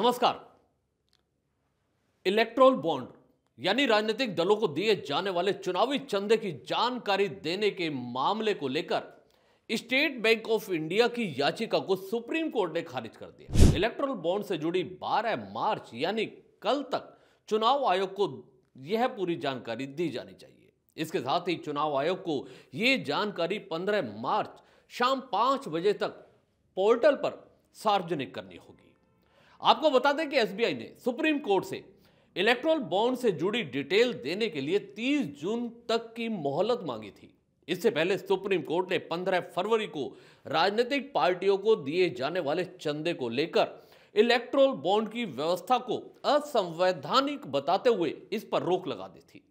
नमस्कार electoral bond यानी राजनीतिक दलों को दिए जाने वाले चुनावी चंदे की जानकारी देने के मामले को लेकर स्टेट बैंक ऑफ इंडिया की याचिका को सुप्रीम कोर्ट ने खारिज कर दिया इलेक्ट्रोल बॉन्ड से जुड़ी 12 मार्च यानी कल तक चुनाव आयोग को यह पूरी जानकारी दी जानी चाहिए इसके साथ ही चुनाव आयोग को यह जानकारी 15 मार्च शाम पांच बजे तक पोर्टल पर सार्वजनिक करनी होगी आपको बता दें कि एसबीआई ने सुप्रीम कोर्ट से इलेक्ट्रोल बॉन्ड से जुड़ी डिटेल देने के लिए 30 जून तक की मोहलत मांगी थी इससे पहले सुप्रीम कोर्ट ने 15 फरवरी को राजनीतिक पार्टियों को दिए जाने वाले चंदे को लेकर इलेक्ट्रोल बॉन्ड की व्यवस्था को असंवैधानिक बताते हुए इस पर रोक लगा दी थी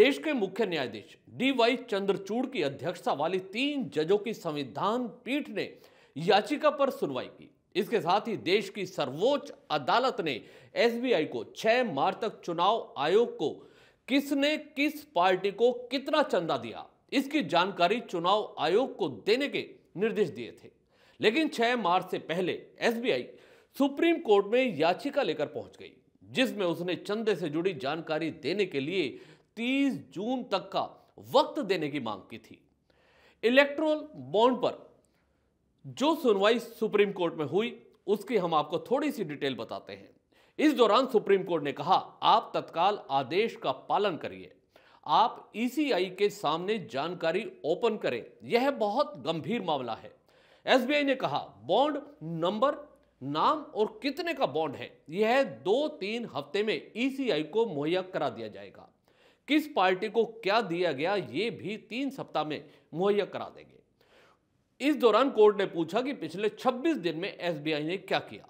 देश के मुख्य न्यायाधीश डी वाई चंद्रचूड़ की अध्यक्षता वाली तीन जजों की संविधान पीठ ने याचिका पर सुनवाई की इसके साथ ही देश की सर्वोच्च अदालत ने एसबीआई को 6 मार्च तक चुनाव आयोग को किसने किस पार्टी को कितना चंदा दिया इसकी जानकारी चुनाव आयोग को देने के निर्देश दिए थे लेकिन 6 मार्च से पहले एसबीआई सुप्रीम कोर्ट में याचिका लेकर पहुंच गई जिसमें उसने चंदे से जुड़ी जानकारी देने के लिए 30 जून तक का वक्त देने की मांग की थी इलेक्ट्रोल बॉन्ड पर जो सुनवाई सुप्रीम कोर्ट में हुई उसकी हम आपको थोड़ी सी डिटेल बताते हैं इस दौरान सुप्रीम कोर्ट ने कहा आप तत्काल आदेश का पालन करिए आप ईसीआई e के सामने जानकारी ओपन करें यह बहुत गंभीर मामला है एसबीआई ने कहा बॉन्ड नंबर नाम और कितने का बॉन्ड है यह दो तीन हफ्ते में ईसीआई e को मुहैया करा दिया जाएगा किस पार्टी को क्या दिया गया यह भी तीन सप्ताह में मुहैया करा देंगे इस दौरान कोर्ट ने पूछा कि पिछले 26 दिन में एसबीआई ने क्या किया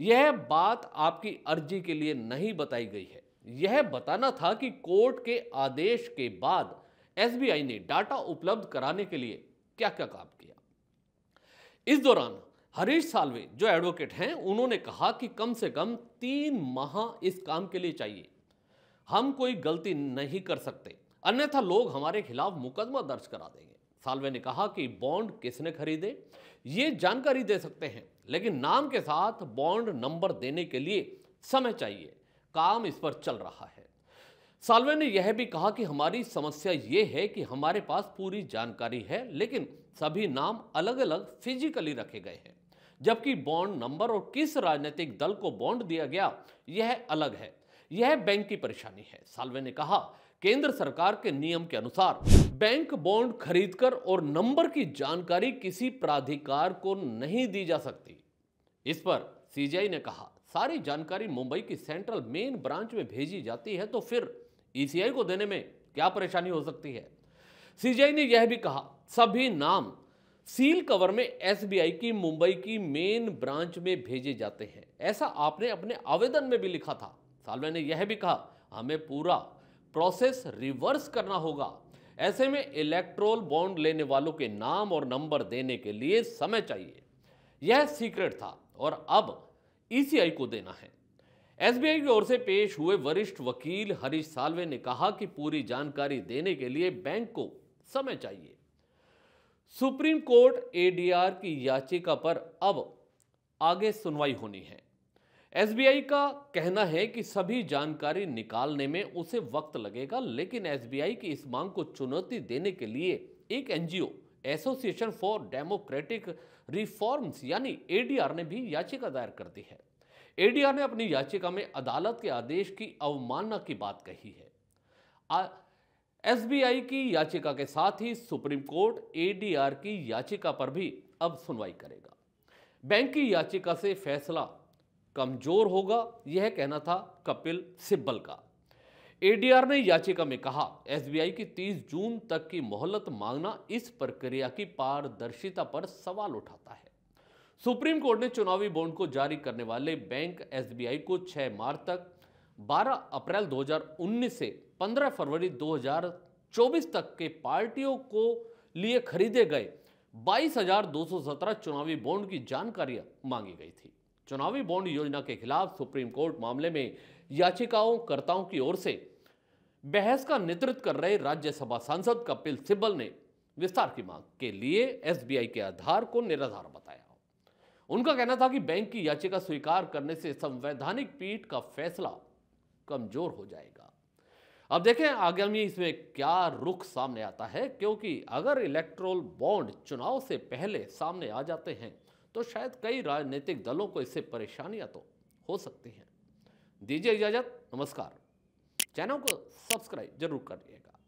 यह बात आपकी अर्जी के लिए नहीं बताई गई है यह बताना था कि कोर्ट के आदेश के बाद एसबीआई ने डाटा उपलब्ध कराने के लिए क्या क्या काम किया इस दौरान हरीश सालवे जो एडवोकेट हैं उन्होंने कहा कि कम से कम तीन माह इस काम के लिए चाहिए हम कोई गलती नहीं कर सकते अन्यथा लोग हमारे खिलाफ मुकदमा दर्ज करा देंगे सालवे ने कहा कि बॉन्ड किसने खरीदे ये जानकारी दे सकते हैं लेकिन नाम के साथ बॉन्ड नंबर देने के लिए समय चाहिए काम इस पर चल रहा है सालवे ने यह भी कहा कि हमारी समस्या ये है कि हमारे पास पूरी जानकारी है लेकिन सभी नाम अलग अलग फिजिकली रखे गए हैं जबकि बॉन्ड नंबर और किस राजनीतिक दल को बॉन्ड दिया गया यह अलग है यह बैंक की परेशानी है सालवे ने कहा केंद्र सरकार के नियम के अनुसार बैंक बॉन्ड खरीदकर और नंबर की जानकारी किसी प्राधिकार को नहीं दी जा सकती इस पर सीजीआई ने कहा सारी जानकारी मुंबई की सेंट्रल मेन ब्रांच में भेजी जाती है तो फिर ईसीआई को देने में क्या परेशानी हो सकती है सीजीआई ने यह भी कहा सभी नाम सील कवर में एसबीआई की मुंबई की मेन ब्रांच में भेजे जाते हैं ऐसा आपने अपने आवेदन में भी लिखा था सालवे ने यह भी कहा हमें पूरा प्रोसेस रिवर्स करना होगा ऐसे में इलेक्ट्रोल बॉन्ड लेने वालों के नाम और नंबर देने के लिए समय चाहिए यह सीक्रेट था और अब ईसीआई e को देना है एसबीआई की ओर से पेश हुए वरिष्ठ वकील हरीश सालवे ने कहा कि पूरी जानकारी देने के लिए बैंक को समय चाहिए सुप्रीम कोर्ट एडीआर की याचिका पर अब आगे सुनवाई होनी है एसबीआई का कहना है कि सभी जानकारी निकालने में उसे वक्त लगेगा लेकिन एसबीआई की इस मांग को चुनौती देने के लिए एक NGO association for democratic reforms यानी एडीआर ने भी याचिका दायर कर दी है एडीआर ने अपनी याचिका में अदालत के आदेश की अवमानना की बात कही है एसबीआई की याचिका के साथ ही सुप्रीम कोर्ट एडीआर की याचिका पर भी अब सुनवाई करेगा बैंक की याचिका से फैसला कमजोर होगा यह कहना था कपिल सिब्बल का एडीआर ने याचिका में कहा एसबीआई की 30 जून तक की मोहलत मांगना इस प्रक्रिया की पारदर्शिता पर सवाल उठाता है सुप्रीम कोर्ट ने चुनावी बॉन्ड को जारी करने वाले बैंक एसबीआई को 6 मार्च तक 12 अप्रैल 2019 से 15 फरवरी 2024 तक के पार्टियों को लिए खरीदे गए 22,217 चुनावी बॉन्ड की जानकारियां मांगी गई थी चुनावी बॉन्ड योजना के खिलाफ सुप्रीम कोर्ट मामले में याचिकाओं कर्ताओं की ओर से बहस का नेतृत्व कर रहे राज्यसभा सांसद कपिल सिब्बल ने विस्तार की मांग के लिए एसबीआई के आधार को निराधार बताया उनका कहना था कि बैंक की याचिका स्वीकार करने से संवैधानिक पीठ का फैसला कमजोर हो जाएगा अब देखें आगामी इसमें क्या रुख सामने आता है क्योंकि अगर इलेक्ट्रोल बॉन्ड चुनाव से पहले सामने आ जाते हैं तो शायद कई राजनीतिक दलों को इससे परेशानियां तो हो सकती हैं दीजिए इजाज़त नमस्कार चैनल को सब्सक्राइब जरूर करिएगा